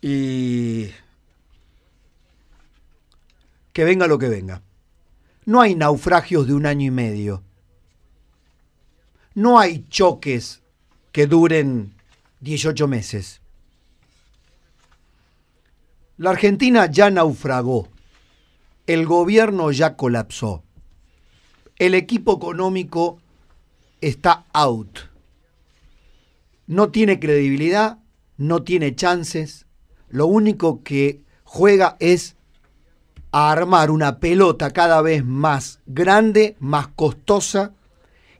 y que venga lo que venga. No hay naufragios de un año y medio. No hay choques que duren 18 meses. La Argentina ya naufragó. El gobierno ya colapsó. El equipo económico está out. No tiene credibilidad, no tiene chances, lo único que juega es armar una pelota cada vez más grande, más costosa,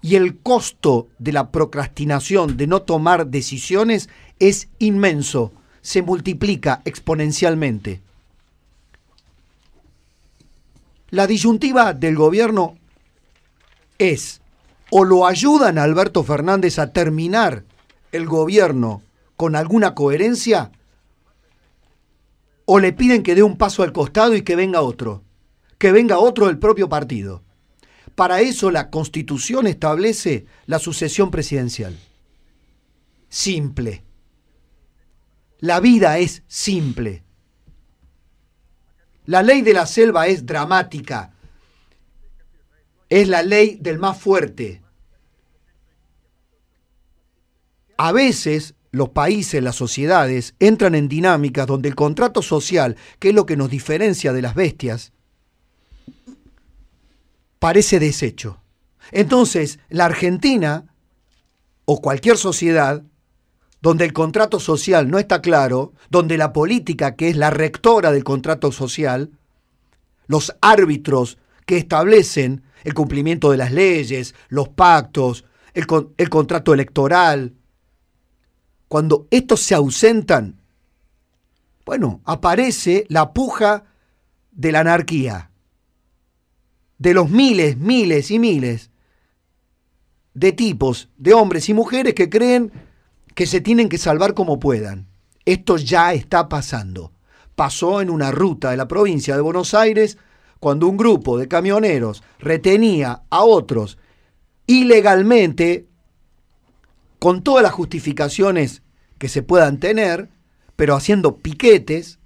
y el costo de la procrastinación, de no tomar decisiones, es inmenso, se multiplica exponencialmente. La disyuntiva del gobierno es, o lo ayudan a Alberto Fernández a terminar el gobierno con alguna coherencia, o le piden que dé un paso al costado y que venga otro, que venga otro del propio partido. Para eso la Constitución establece la sucesión presidencial. Simple. La vida es simple. La ley de la selva es dramática. Es la ley del más fuerte. A veces los países, las sociedades, entran en dinámicas donde el contrato social, que es lo que nos diferencia de las bestias, parece deshecho. Entonces, la Argentina o cualquier sociedad donde el contrato social no está claro, donde la política, que es la rectora del contrato social, los árbitros que establecen el cumplimiento de las leyes, los pactos, el, el contrato electoral, cuando estos se ausentan, bueno, aparece la puja de la anarquía, de los miles, miles y miles de tipos, de hombres y mujeres que creen que se tienen que salvar como puedan. Esto ya está pasando. Pasó en una ruta de la provincia de Buenos Aires cuando un grupo de camioneros retenía a otros ilegalmente con todas las justificaciones que se puedan tener, pero haciendo piquetes,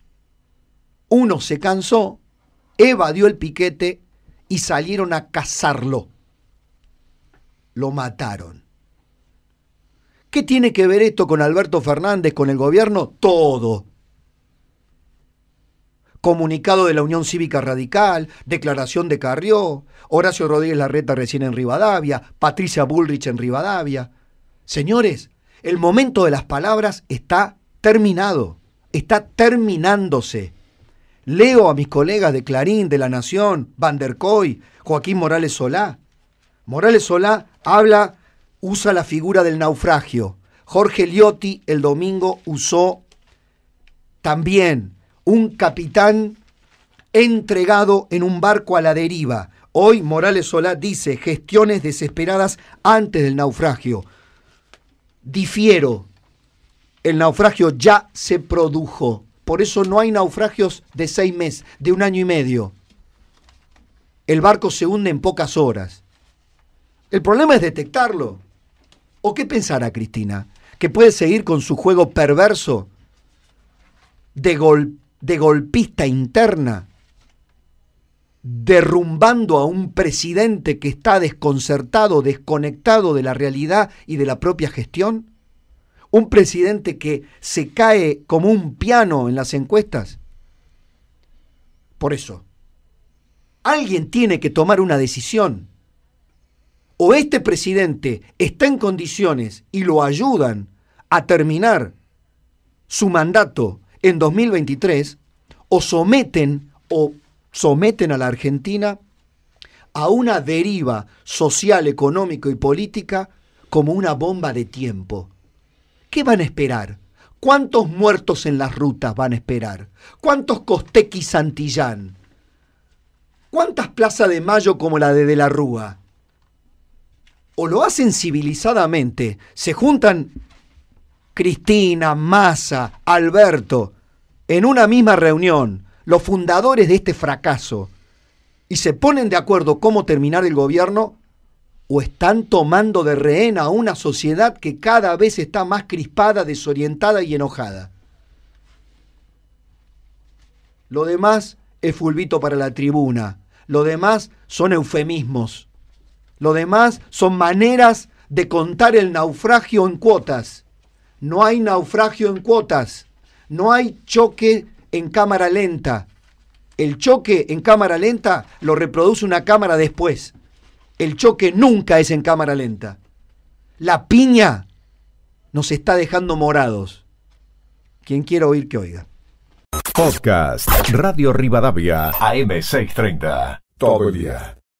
uno se cansó, evadió el piquete y salieron a cazarlo. Lo mataron. ¿Qué tiene que ver esto con Alberto Fernández, con el gobierno? Todo comunicado de la Unión Cívica Radical, declaración de Carrió, Horacio Rodríguez Larreta recién en Rivadavia, Patricia Bullrich en Rivadavia. Señores, el momento de las palabras está terminado, está terminándose. Leo a mis colegas de Clarín, de La Nación, Van der Koy, Joaquín Morales Solá. Morales Solá habla, usa la figura del naufragio. Jorge Liotti el domingo usó también un capitán entregado en un barco a la deriva. Hoy Morales Solá dice gestiones desesperadas antes del naufragio difiero. El naufragio ya se produjo. Por eso no hay naufragios de seis meses, de un año y medio. El barco se hunde en pocas horas. El problema es detectarlo. ¿O qué pensará Cristina? ¿Que puede seguir con su juego perverso de, de golpista interna? derrumbando a un presidente que está desconcertado, desconectado de la realidad y de la propia gestión? ¿Un presidente que se cae como un piano en las encuestas? Por eso, alguien tiene que tomar una decisión. O este presidente está en condiciones y lo ayudan a terminar su mandato en 2023, o someten o someten a la Argentina a una deriva social, económica y política como una bomba de tiempo. ¿Qué van a esperar? ¿Cuántos muertos en las rutas van a esperar? ¿Cuántos costequis Santillán? ¿Cuántas Plaza de Mayo como la de De la Rúa? O lo hacen civilizadamente, se juntan Cristina, Massa, Alberto, en una misma reunión, los fundadores de este fracaso y se ponen de acuerdo cómo terminar el gobierno, o están tomando de rehén a una sociedad que cada vez está más crispada, desorientada y enojada. Lo demás es fulbito para la tribuna. Lo demás son eufemismos. Lo demás son maneras de contar el naufragio en cuotas. No hay naufragio en cuotas. No hay choque en cámara lenta. El choque en cámara lenta lo reproduce una cámara después. El choque nunca es en cámara lenta. La piña nos está dejando morados. Quien quiera oír que oiga. Podcast Radio Rivadavia AM630. Todo el día.